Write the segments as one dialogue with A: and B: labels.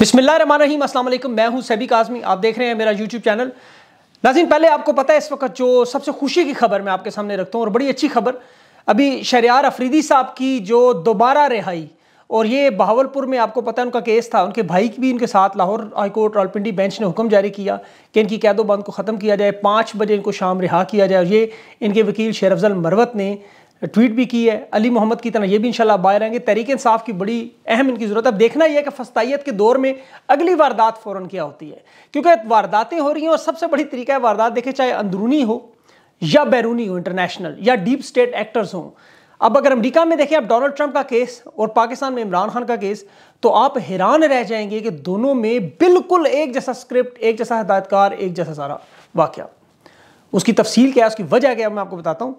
A: बिस्मिल्लाम असलम मैं हूं सैबिक काजमी आप देख रहे हैं मेरा यूट्यूब चैनल नाजिन पहले आपको पता है इस वक्त जो सबसे खुशी की खबर मैं आपके सामने रखता हूँ और बड़ी अच्छी खबर अभी शरियार अफरीदी साहब की जो दोबारा रिहाई और ये बहावलपुर में आपको पता है उनका केस था उनके भाई की भी इनके साथ लाहौर हाईकोर्ट रावलपिंडी बेंच ने हुक्म जारी किया कि इनकी कैदोबंद को ख़त्म किया जाए पाँच बजे इनको शाम रिहा किया जाए और ये इनके वकील शेर अफजल मरवत ने ट्वीट भी की है अली मोहम्मद की तरह ये भी इंशाल्लाह बाहर रहेंगे तहरीक इंसाफ की बड़ी अहम इनकी ज़रूरत है अब देखना यह है कि फस्ताइत के दौर में अगली वारदात फ़ौरन क्या होती है क्योंकि वारदातें हो रही हैं और सबसे बड़ी तरीका है वारदात देखें चाहे अंदरूनी हो या बैरूनी हो इंटरनेशनल या डीप स्टेट एक्टर्स हों अब अगर अमरीका में देखें आप डोनाल्ड ट्रंप का केस और पाकिस्तान में इमरान खान का केस तो आप हैरान रह जाएंगे कि दोनों में बिल्कुल एक जैसा स्क्रिप्ट एक जैसा हदायतकार एक जैसा सारा वाक़ उसकी तफसील क्या है उसकी वजह क्या है मैं आपको बताता हूँ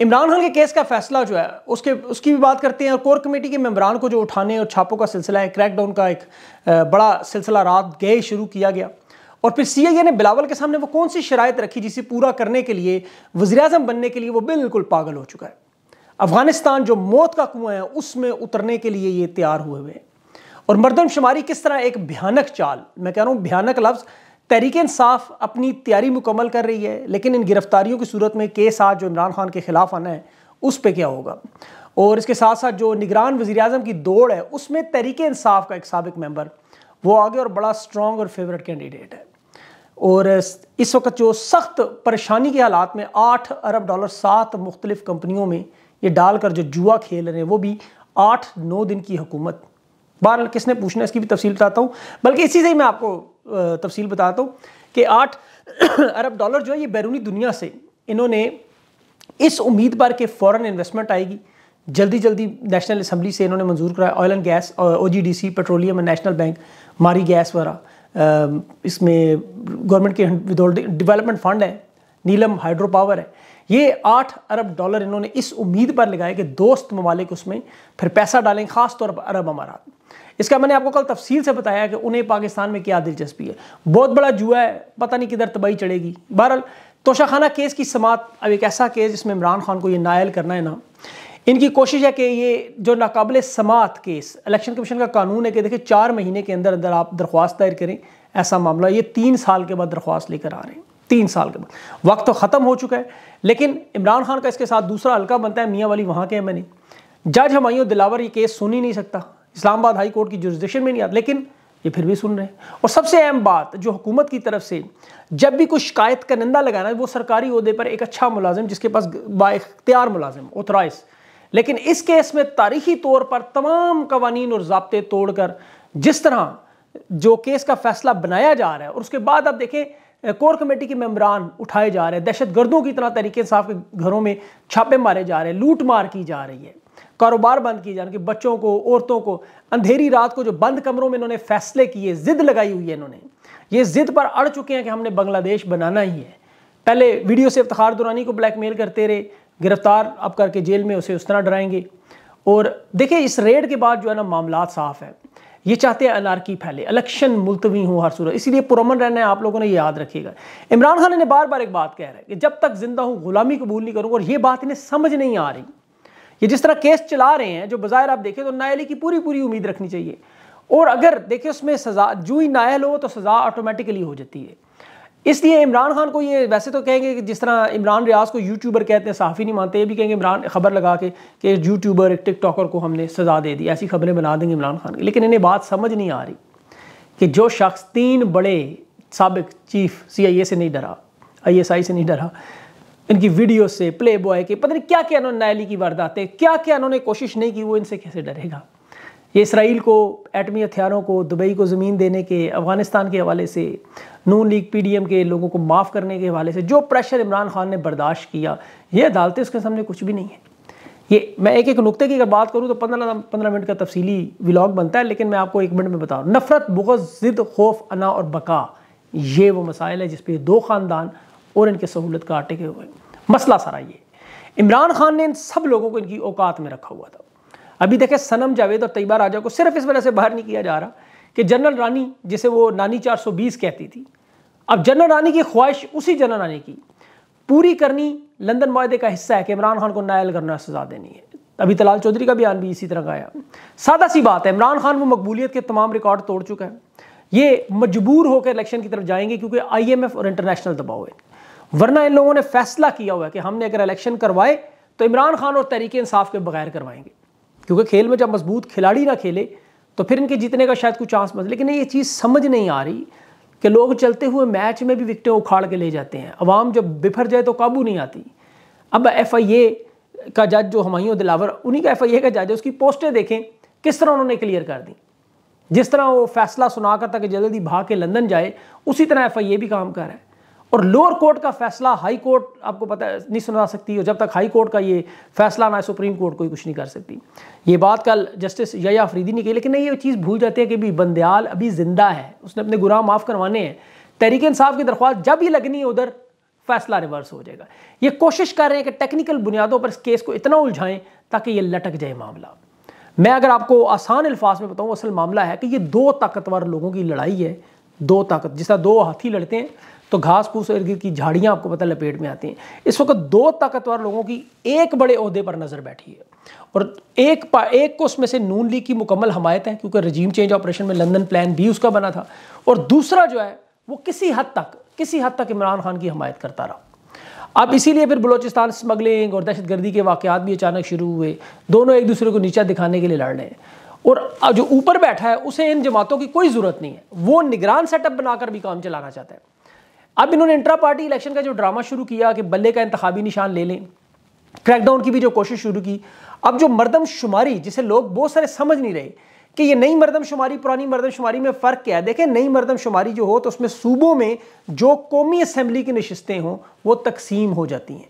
A: इमरान खान के केस का फैसला जो है उसके उसकी भी बात करते हैं और कोर कमेटी के मेम्बरान को जो उठाने और छापों का सिलसिला है क्रैकडाउन का एक बड़ा सिलसिला रात गए शुरू किया गया और फिर सी ने बिलावल के सामने वो कौन सी शरात रखी जिसे पूरा करने के लिए वजी बनने के लिए वो बिल्कुल पागल हो चुका है अफगानिस्तान जो मौत का कुआ है उसमें उतरने के लिए ये तैयार हुए हुए हैं और मरदमशुमारी किस तरह एक भयानक चाल मैं कह रहा हूँ भयानक लफ्ज़ तहरीक इंसाफ अपनी तैयारी मुकम्मल कर रही है लेकिन इन गिरफ्तारियों की सूरत में केस आज जो इमरान खान के खिलाफ आना है उस पर क्या होगा और इसके साथ साथ जो निगरान वजी अजम की दौड़ है उसमें तहरीक इंसाफ का एक सबक मेम्बर वो आगे और बड़ा स्ट्रॉन्ग और फेवरेट कैंडिडेट है और इस वक्त जो सख्त परेशानी के हालात में आठ अरब डॉलर सात मुख्तलिफ कंपनियों में ये डालकर जो जुआ खेल रहे हैं वो भी आठ नौ दिन की हुकूमत बहर किसने पूछना है इसकी भी तफसील बताता हूँ बल्कि इसी से ही मैं आपको तफसील बताता हूँ कि आठ अरब डॉलर जो है ये बैरूनी दुनिया से इन्होंने इस उम्मीद पर कि फ़ॉरन इन्वेस्टमेंट आएगी जल्दी जल्दी नेशनल असम्बली से इन्होंने मंजूर कराया oil and gas O G D C petroleum and national bank Mari gas वगैरह इसमें गवर्नमेंट के डिवेलपमेंट फंड है नीलम हाइड्रो पावर है ये आठ अरब डॉलर इन्होंने इस उम्मीद पर लगाए कि दोस्त ममालिक उसमें फिर पैसा डालें खास तौर पर अरब अमारात इसका मैंने आपको कल तफसील से बताया कि उन्हें पाकिस्तान में क्या दिलचस्पी है बहुत बड़ा जुआ है पता नहीं किधर तबाही चढ़ेगी बहरहाल तोशाखाना केस की समात अब एक ऐसा केस जिसमें इमरान खान को ये नायल करना है ना इनकी कोशिश है कि ये जो नाकबले समात केस इलेक्शन कमीशन का कानून है कि देखिए चार महीने के अंदर अंदर आप दरख्वास्त दायर करें ऐसा मामला ये तीन साल के बाद दरख्वास्त लेकर आ रहे हैं तीन साल के बाद वक्त तो ख़त्म हो चुका है लेकिन इमरान खान का इसके साथ दूसरा हल्का बनता है मियाँ वाली वहाँ के एम एन जज हमायूं दिलावर ये केस सुन ही नहीं सकता इस्लामाबाद हाई कोर्ट की जुरिस्डिक्शन में नहीं आता लेकिन ये फिर भी सुन रहे हैं और सबसे अहम बात जो हुकूमत की तरफ से जब भी कोई शिकायत का निंदा लगाना है वो सरकारी अहदे पर एक अच्छा मुलाजिम जिसके पास बाख्तियार मुलाजिम ऑथराइज लेकिन इस केस में तारीखी तौर पर तमाम कवानीन और जबते तोड़कर जिस तरह जो केस का फैसला बनाया जा रहा है और उसके बाद आप देखें कोर कमेटी के मेम्बरान उठाए जा रहे हैं दहशत गर्दों की तरह तरीके साफ के घरों में छापे मारे जा रहे हैं लूट मार की जा रही है कारोबार बंद किए जा रहे हैं बच्चों को औरतों को अंधेरी रात को जो बंद कमरों में इन्होंने फैसले किए जिद लगाई हुई है इन्होंने ये जिद पर अड़ चुके हैं कि हमने बांग्लादेश बनाना ही है पहले वीडियो से इफ्तार दुरानी को ब्लैकमेल करते रहे गिरफ्तार अब करके जेल में उसे उस तरह डराएंगे और देखिए इस रेड के बाद जो है ना मामला साफ है ये चाहते हैं अनारकी फैले इलेक्शन मुलतवी हो हर सूरत इसीलिए पुरमन रहना है आप लोगों ने याद रखिएगा इमरान खान ने बार बार एक बात कह रहा है कि जब तक जिंदा हूँ गुलामी कबूल नहीं करूँगा और ये बात इन्हें समझ नहीं आ रही ये जिस तरह केस चला रहे हैं जो बाज़ाहिर आप देखें तो नायली की पूरी पूरी उम्मीद रखनी चाहिए और अगर देखिए उसमें सज़ा जूई ही नायल हो तो सज़ा ऑटोमेटिकली हो जाती है इसलिए इमरान खान को ये वैसे तो कहेंगे कि जिस तरह इमरान रियाज को यूट्यूबर कहते हैं साफ़ी नहीं मानते ये भी कहेंगे इमरान खबर लगा के कि यूट्यूबर एक टिकटॉकर को हमने सज़ा दे दी ऐसी खबरें बना देंगे इमरान खान की लेकिन इन्हें बात समझ नहीं आ रही कि जो शख्स तीन बड़े सबक चीफ सी से नहीं डरा आई से नहीं डरा इनकी वीडियो से प्ले बॉय के पता नहीं क्या क्या इन्होंने नायली की वारदातें क्या क्या इन्होंने कोशिश नहीं की वो इनसे कैसे डरेगा ये इसराइल को एटमी हथियारों को दुबई को ज़मीन देने के अफ़गानिस्तान के हवाले से नून लीग पीडीएम के लोगों को माफ़ करने के हवाले से जो प्रेशर इमरान खान ने बर्दाश्त किया ये अदालतें उसके सामने कुछ भी नहीं है ये मैं एक एक नुक्ते की अगर बात करूँ तो पंद्रह पंद्रह मिनट का तफसीली व्लॉग बनता है लेकिन मैं आपको एक मिनट में बता रहा नफ़रत बुगज ज़िद खौफ अना और बका ये वो मसाइल है जिसपे दो ख़ानदान और इनके सहूलत का अटके हुए मसला सारा ये इमरान खान ने इन सब लोगों को इनकी औकात में रखा हुआ था अभी देखें सनम जावेद और तैयबा राजा को सिर्फ इस वजह से बाहर नहीं किया जा रहा कि जनरल रानी जिसे वो नानी 420 कहती थी अब जनरल रानी की ख्वाहिश उसी जनरल रानी की पूरी करनी लंदन माहे का हिस्सा है कि इमरान खान को नायल करना सजा देनी है अभी तलाल चौधरी का बयान भी इसी तरह का आया सादा सी बात है इमरान खान वो मकबूलियत के तमाम रिकॉर्ड तोड़ चुका है ये मजबूर होकर इलेक्शन की तरफ जाएंगे क्योंकि आईएमएफ और इंटरनेशनल दबाव है वरना इन लोगों ने फैसला किया हुआ है कि हमने अगर इलेक्शन करवाए तो इमरान खान और तहरीक इंसाफ के बगैर करवाएंगे क्योंकि खेल में जब मजबूत खिलाड़ी ना खेले तो फिर इनके जीतने का शायद कुछ चांस मत लेकिन ये चीज़ समझ नहीं आ रही कि लोग चलते हुए मैच में भी विकटें उखाड़ के ले जाते हैं अवाम जब बिफर जाए तो काबू नहीं आती अब एफ आई ए का जज जो हमायूं दिलावर उन्हीं का एफ आई ए का जज है उसकी पोस्टें देखें किस तरह उन्होंने क्लियर कर दी जिस तरह वो फैसला सुना सुनाकर तक जल्दी भाग के लंदन जाए उसी तरह एफ आई ए भी काम कर रहा है और लोअर कोर्ट का फैसला हाई कोर्ट आपको पता नहीं सुना सकती और जब तक हाई कोर्ट का ये फैसला ना सुप्रीम कोर्ट कोई कुछ नहीं कर सकती ये बात कल जस्टिस या अफरीदी ने कही लेकिन नहीं ये चीज़ भूल जाते हैं कि भी बंदयाल अभी ज़िंदा है उसने अपने गुराह माफ़ करवाने हैं तहरीक इंसाफ की दरख्वास्त जब ही लगनी है उधर फैसला रिवर्स हो जाएगा ये कोशिश कर रहे हैं कि टेक्निकल बुनियादों पर इस केस को इतना उलझाएं ताकि ये लटक जाए मामला मैं अगर आपको आसान अल्फाज में बताऊँ असल मामला है कि ये दो ताकतवर लोगों की लड़ाई है दो ताकत जिस तरह दो हाथी लड़ते हैं तो घास फूस और गिर की झाड़ियाँ आपको पता लपेट में आती हैं इस वक्त दो ताकतवर लोगों की एक बड़े अहदे पर नज़र बैठी है और एक पा एक को उसमें से नून लीग की मुकम्मल हमायत है क्योंकि रजीम चेंज ऑपरेशन में लंदन प्लान भी उसका बना था और दूसरा जो है वो किसी हद तक किसी हद तक इमरान खान की हमायत करता रहा अब इसीलिए फिर बलोचिस्तान स्मगलिंग और दहशतगर्दी के वाक़ात भी अचानक शुरू हुए दोनों एक दूसरे को नीचा दिखाने के लिए लड़ रहे हैं और जो ऊपर बैठा है उसे इन जमातों की कोई ज़रूरत नहीं है वो निगरान सेटअप बनाकर भी काम चलाना चाहता है अब इन्होंने इंट्रा पार्टी इलेक्शन का जो ड्रामा शुरू किया कि बल्ले का इंतबी निशान ले लें क्रैकडाउन की भी जो कोशिश शुरू की अब जो मरदमशुमारी जिसे लोग बहुत सारे समझ नहीं रहे कि ये नई मरदमशुमारी पुरानी मरदमशुमारी में फ़र्क क्या है देखें नई मरदमशुमारी जो हो तो उसमें सूबों में जो कौमी असम्बली की नशस्तें हों वो तकसीम हो जाती हैं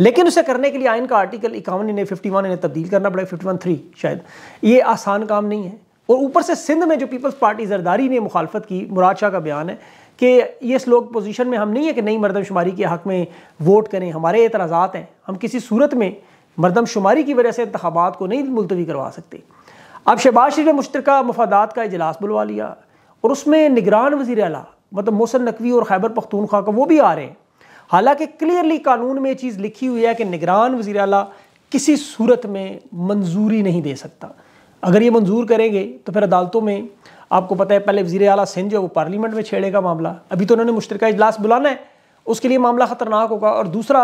A: लेकिन उसे करने के लिए आयन का आर्टिकल इक्यावन इन्हें फिफ्टी वन इन्हें तब्दील करना पड़ेगा फिफ्टी वन थ्री शायद ये आसान काम नहीं है और ऊपर से सिंध में जो पीपल्स पार्टी जरदारी ने मुखालफत की मुराद शाह का बयान है कि ये लोग पोजीशन में हम नहीं है कि नहीं मरदमशुमारी के हक़ में वोट करें हमारे एतराज़ात हैं हम किसी सूरत में मरदमशुमारी की वजह से इंतबात को नहीं मुलतवी करवा सकते अब शहबाज शरीफ ने मुश्तर मफादात का इजलास बुलवा लिया और उसमें निगरान वजीर अला मतलब मोहसन नकवी और खैबर पख्तूनख्वा का वो भी आ रहे हैं हालांकि क्लियरली कानून में चीज़ लिखी हुई है कि निगरान वजी अला किसी सूरत में मंजूरी नहीं दे सकता अगर ये मंजूर करेंगे तो फिर अदालतों में आपको पता है पहले वजीर अला सिंध जो वो पार्लियामेंट में छेड़ेगा मामला अभी तो उन्होंने मुश्तरक इजलास बुलाना है उसके लिए मामला ख़तरनाक होगा और दूसरा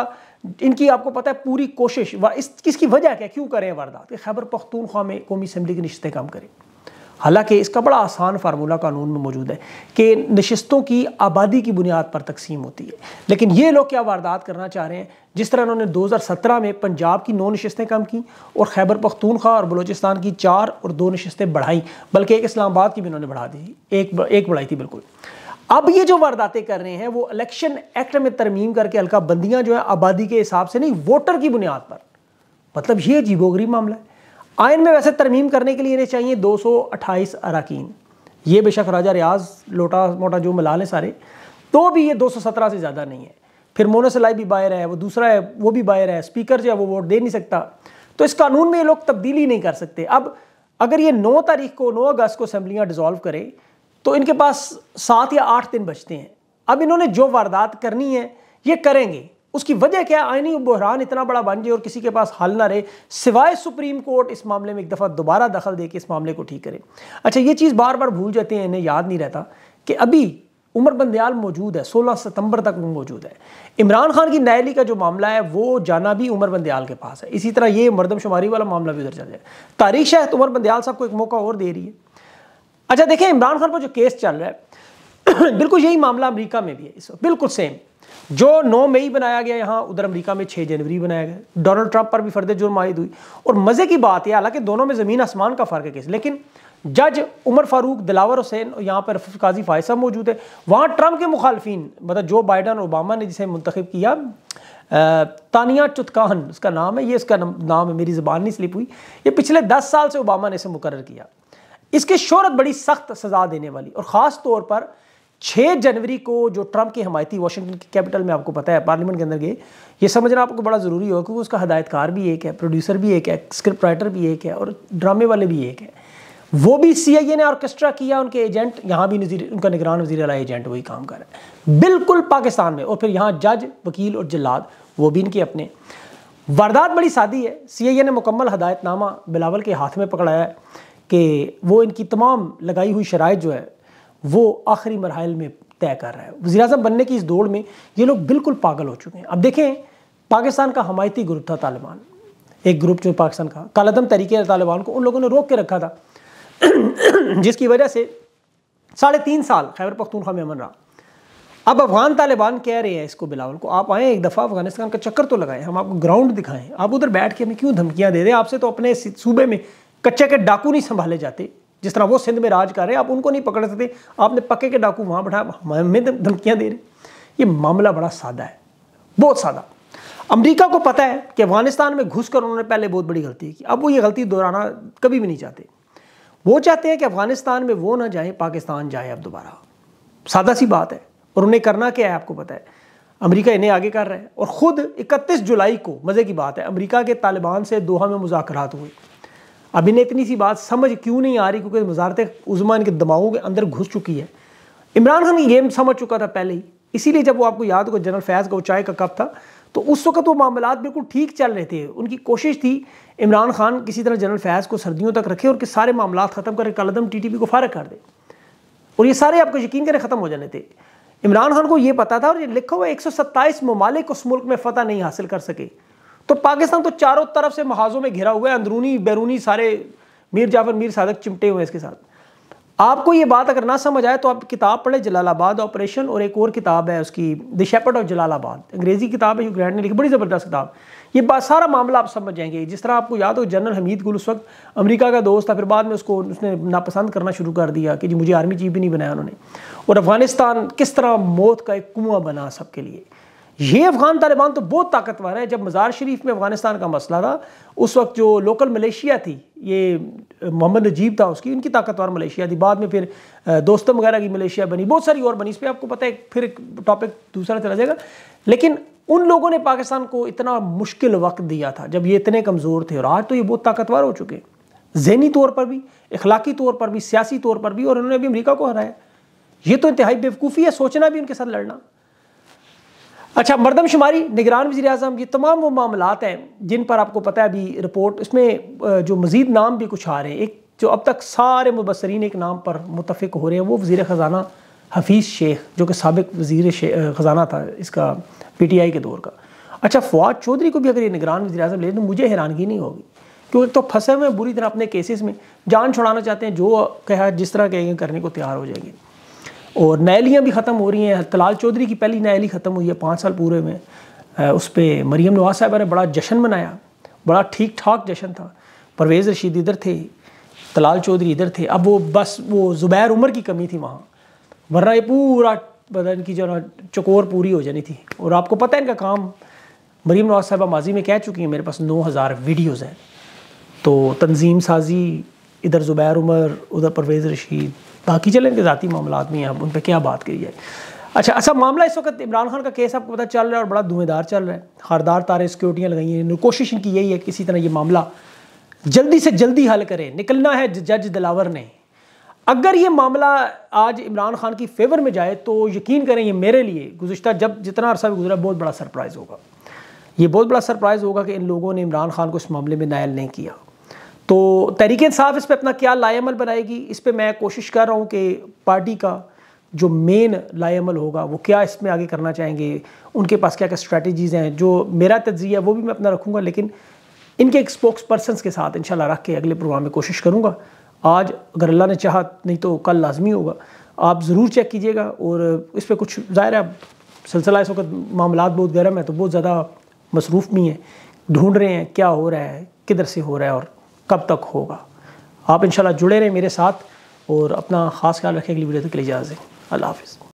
A: इनकी आपको पता है पूरी कोशिश व इस किसकी वजह क्या क्यों करें वारदात खैबर पख्तूनख्वा में कौमी असम्बली की रिश्ते काम करें हालांकि इसका बड़ा आसान फार्मूला कानून में मौजूद है कि नशस्तों की आबादी की बुनियाद पर तकसीम होती है लेकिन ये लोग क्या वारदात करना चाह रहे हैं जिस तरह इन्होंने 2017 में पंजाब की नौ नशस्तें कम की और खैबर पख्तूनखा और बलोचिस्तान की चार और दो नशस्तें बढ़ाई बल्कि एक इस्लामाबाद की भी इन्होंने बढ़ा दी एक एक बढ़ाई थी बिल्कुल अब ये जो वारदातें कर रहे हैं वो इलेक्शन एक्ट में तरमीम करके हल्का बंदियाँ जो है आबादी के हिसाब से नहीं वोटर की बुनियाद पर मतलब ये अजीबोगरीब मामला है आयन में वैसे तरमीम करने के लिए इन्हें चाहिए 228 अरकान ये बेशक राजा रियाज लोटा मोटा जो मिला लें सारे तो भी ये 217 से ज़्यादा नहीं है फिर मोनोसलाई भी बायर है वो दूसरा है वो भी बायर है स्पीकर जो है वो वोट दे नहीं सकता तो इस कानून में ये लोग तब्दीली नहीं कर सकते अब अगर ये नौ तारीख को नौ अगस्त को असम्बलियाँ डिज़ोल्व करें तो इनके पास सात या आठ दिन बचते हैं अब इन्होंने जो वारदात करनी है ये करेंगे उसकी वजह क्या आईनी बहरान इतना बड़ा बन जाए और किसी के पास हल ना रहे सिवाय सुप्रीम कोर्ट इस मामले में एक दफ़ा दोबारा दखल दे के इस मामले को ठीक करे अच्छा ये चीज़ बार बार भूल जाते हैं इन्हें याद नहीं रहता कि अभी उमर बंदयाल मौजूद है 16 सितंबर तक वो मौजूद है इमरान खान की नायली का जो मामला है वो जाना भी उमर बंदयाल के पास है इसी तरह ये मरदमशुमारी वाला मामला भी उधर चल जाए तारीख शायद उमर बंदयाल साहब को एक मौका और दे रही है अच्छा देखें इमरान खान पर जो केस चल रहा है बिल्कुल यही मामला अमरीका में भी है इस बिल्कुल सेम जो 9 मई बनाया गया यहाँ उधर अमेरिका में 6 जनवरी बनाया गया डोनाल्ड ट्रंप पर भी फर्द जुर्म आयद हुई और मज़े की बात है हालांकि दोनों में ज़मीन आसमान का फ़र्क है किस लेकिन जज उमर फारूक दिलावर हुसैन और यहाँ पर काजी फायद साहब मौजूद है वहाँ ट्रंप के मुखालफी मतलब जो बाइडन और ओबामा ने जिसे मंतखब किया तानिया चुतकान उसका नाम है ये इसका नाम है मेरी ज़बान नहीं स्लिप हुई ये पिछले दस साल से ओबामा ने इसे मुकर किया इसकी शहरत बड़ी सख्त सज़ा देने वाली और ख़ास तौर पर छः जनवरी को जो ट्रंप की हमायती वाशिंगटन के कैपिटल में आपको पता है पार्लियामेंट के अंदर गए ये समझना आपको बड़ा ज़रूरी होगा क्योंकि उसका हदायतकार भी एक है प्रोड्यूसर भी एक है स्क्रिप्ट राइटर भी एक है और ड्रामे वाले भी एक है वो भी सी आई ए ने ऑर्केस्ट्रा किया उनके एजेंट यहाँ भी नजीर उनका निगरान वजीर अला एजेंट वही काम कर रहा है बिल्कुल पाकिस्तान में और फिर यहाँ जज वकील और जल्लाद वो भी इनके अपने वारदात बड़ी सादी है सी आई ए ने मुकम्मल हदायतनामा बिलावल के हाथ में पकड़ाया है कि वो इनकी तमाम लगाई हुई शराइ जो है वो आखिरी मरहल में तय कर रहा है वजी अजम बनने की इस दौड़ में ये लोग बिल्कुल पागल हो चुके हैं अब देखें पाकिस्तान का हमायती ग्रुप था तालिबान एक ग्रुप जो पाकिस्तान का कालदम तरीके तालिबान को उन लोगों ने रोक के रखा था जिसकी वजह से साढ़े तीन साल खैबर पख्तूनखा में अमन रहा अब अफगान तालिबान कह रहे हैं इसको बिलावल को आप आएँ एक दफ़ा अफगानिस्तान का चक्कर तो लगाएं हम आपको ग्राउंड दिखाएं आप उधर बैठ के हमें क्यों धमकियाँ दे दें आपसे तो अपने सूबे में कच्चे के डाकू नहीं संभाले जाते जिस तरह वो सिंध में राज कर रहे हैं आप उनको नहीं पकड़ सकते आपने पक्के के डाकू वहाँ बैठा हमें धमकियाँ दे रहे ये मामला बड़ा सादा है बहुत सादा अमेरिका को पता है कि अफगानिस्तान में घुस कर उन्होंने पहले बहुत बड़ी गलती की अब वो ये गलती दोहराना कभी भी नहीं चाहते वो चाहते हैं कि अफगानिस्तान में वो ना जाए पाकिस्तान जाए अब दोबारा सादा सी बात है और उन्हें करना क्या है आपको पता है अमेरिका इन्हें आगे कर रहा है और ख़ुद 31 जुलाई को मज़े की बात है अमेरिका के तालिबान से दोहा में मुजाकर हुए अभी ने इतनी सी बात समझ क्यों नहीं आ रही क्योंकि वजारत उजमा इनके दिमागों के अंदर घुस चुकी है इमरान खान गेम समझ चुका था पहले ही इसीलिए जब वो आपको याद होगा जनरल फैज़ का वो चाय का कप था तो उस वक्त वो मामला बिल्कुल ठीक चल रहे थे उनकी कोशिश थी इमरान खान किसी तरह जनरल फैज़ को सर्दियों तक रखे और कि सारे मामला ख़त्म करें कलदम टी टी पी को फारग कर दे और ये सारे आपको यकीन करें ख़त्म हो जाने थे इमरान खान को ये पता था और ये लिखा हुआ एक सौ सत्ताईस ममालिक उस मुल्क में फ़तह नहीं हासिल कर सके तो पाकिस्तान तो चारों तरफ से महाजों में घिरा हुआ है अंदरूनी बैरूनी सारे मीर जाफर मीर सादक चिमटे हुए हैं इसके साथ आपको ये बात अगर ना समझ आए तो आप किताब पढ़े जलालाबाद ऑपरेशन और एक और किताब है उसकी द शेपर्ड ऑफ जलालाबाद अंग्रेजी किताब है जो ग्रैंड ने लिखी बड़ी ज़बरदस्त किताब ये बात सारा मामला आप समझ जाएंगे जिस तरह आपको याद हो जनरल हमीद गुल उस वक्त अमेरिका का दोस्त था फिर बाद में उसको उसने नापसंद करना शुरू कर दिया कि जी मुझे आर्मी चीफ भी नहीं बनाया उन्होंने और अफगानिस्तान किस तरह मौत का एक कुआँ बना सबके लिए ये अफगान तालिबान तो बहुत ताकतवर है जब मज़ार शरीफ में अफगानिस्तान का मसला था उस वक्त जो लोकल मलेशिया थी ये मोहम्मद नजीब था उसकी उनकी ताकतवर मलेशिया थी बाद में फिर दोस्तों वगैरह की मलेशिया बनी बहुत सारी और बनी इस पर आपको पता है फिर एक टॉपिक दूसरा चला जाएगा लेकिन उन लोगों ने पाकिस्तान को इतना मुश्किल वक्त दिया था जब ये इतने कमज़ोर थे और आज तो ये बहुत ताकतवर हो चुके हैं जहनी तौर पर भी इखलाकी तौर पर भी सियासी तौर पर भी और उन्होंने भी अमरीका को हराया ये तो इंतहाई बेवकूफ़ी है सोचना भी उनके साथ लड़ना अच्छा मरदमशुमारी निगरान वजी अजम ये तमाम वो मामला हैं जिन पर आपको पता है अभी रिपोर्ट इसमें जो मज़ीद नाम भी कुछ आ रहे हैं एक जो अब तक सारे मुबसरीन एक नाम पर मुतफिक हो रहे हैं वो वज़ी ख़जाना हफीज़ शेख जो कि सबक वज़ी ख़जाना था इसका पी टी आई के दौर का अच्छा फवाद चौधरी को भी अगर ये निगरान वजी अजम ले तो मुझे हैरानगी नहीं होगी क्योंकि तो फंसे हुए बुरी तरह अपने केसेस में जान छुड़ाना चाहते हैं जो कहा जिस तरह कहेंगे करने को तैयार हो जाएंगे और नायलियाँ भी ख़त्म हो रही हैं तलाल चौधरी की पहली नायली ख़त्म हुई है पाँच साल पूरे में उस पर मरीम नवाज साहब ने बड़ा जश्न मनाया बड़ा ठीक ठाक जश्न था परवेज़ रशीद इधर थे तलाल चौधरी इधर थे अब वो बस वो ज़ुबैर उमर की कमी थी वहाँ वरना ये पूरा बदन की जो ना चकोर पूरी हो जानी थी और आपको पता है इनका काम मरीम नवाज साहबा माजी में कह चुकी हैं मेरे पास नौ हज़ार वीडियोज़ हैं तो तंजीम साजी इधर ज़ुबैर उमर उधर परवेज़ रशीद बाकी चलें कि ज़ाती मामला में अब उन पर क्या बात करी जाए अच्छा अच्छा मामला इस वक्त इमरान खान का केस आपको पता चल रहा है और बड़ा धुएंधार चल रहा है हरदार तारे सिक्योरिटियाँ लगाई हैं कोशिश इनकी यही है कि किसी तरह ये मामला जल्दी से जल्दी हल करें निकलना है जज दिलावर ने अगर ये मामला आज इमरान खान की फेवर में जाए तो यकीन करें ये मेरे लिए गुजशत जब जितना अरसा भी गुजरा बहुत बड़ा सरप्राइज़ होगा ये बहुत बड़ा सरप्राइज़ होगा कि इन लोगों ने इमरान खान को इस मामले में नायल नहीं किया तो तहरीक इंसाफ इस पर अपना क्या लाएमल बनाएगी इस पर मैं कोशिश कर रहा हूँ कि पार्टी का जो मेन लाएमल होगा वो क्या इसमें आगे करना चाहेंगे उनके पास क्या क्या स्ट्रैटेजीज़ हैं जो मेरा तजिया वो भी मैं अपना रखूँगा लेकिन इनके एक स्पोक्स पर्सन के साथ इन रख के अगले प्रोग्राम में कोशिश करूँगा आज अगर अल्लाह ने चाह नहीं तो कल लाजमी होगा आप ज़रूर चेक कीजिएगा और इस पर कुछ ज़ाहिर है सिलसिला इस वक्त मामला बहुत गर्म है तो बहुत ज़्यादा मसरूफ़ भी हैं ढूंढ रहे हैं क्या हो रहा है किधर से हो रहा है और कब तक होगा आप इंशाल्लाह जुड़े रहें मेरे साथ और अपना ख़ास ख्याल रखें अगली वीडियो तक के लिए इजाज़ अल्लाह हाफिज़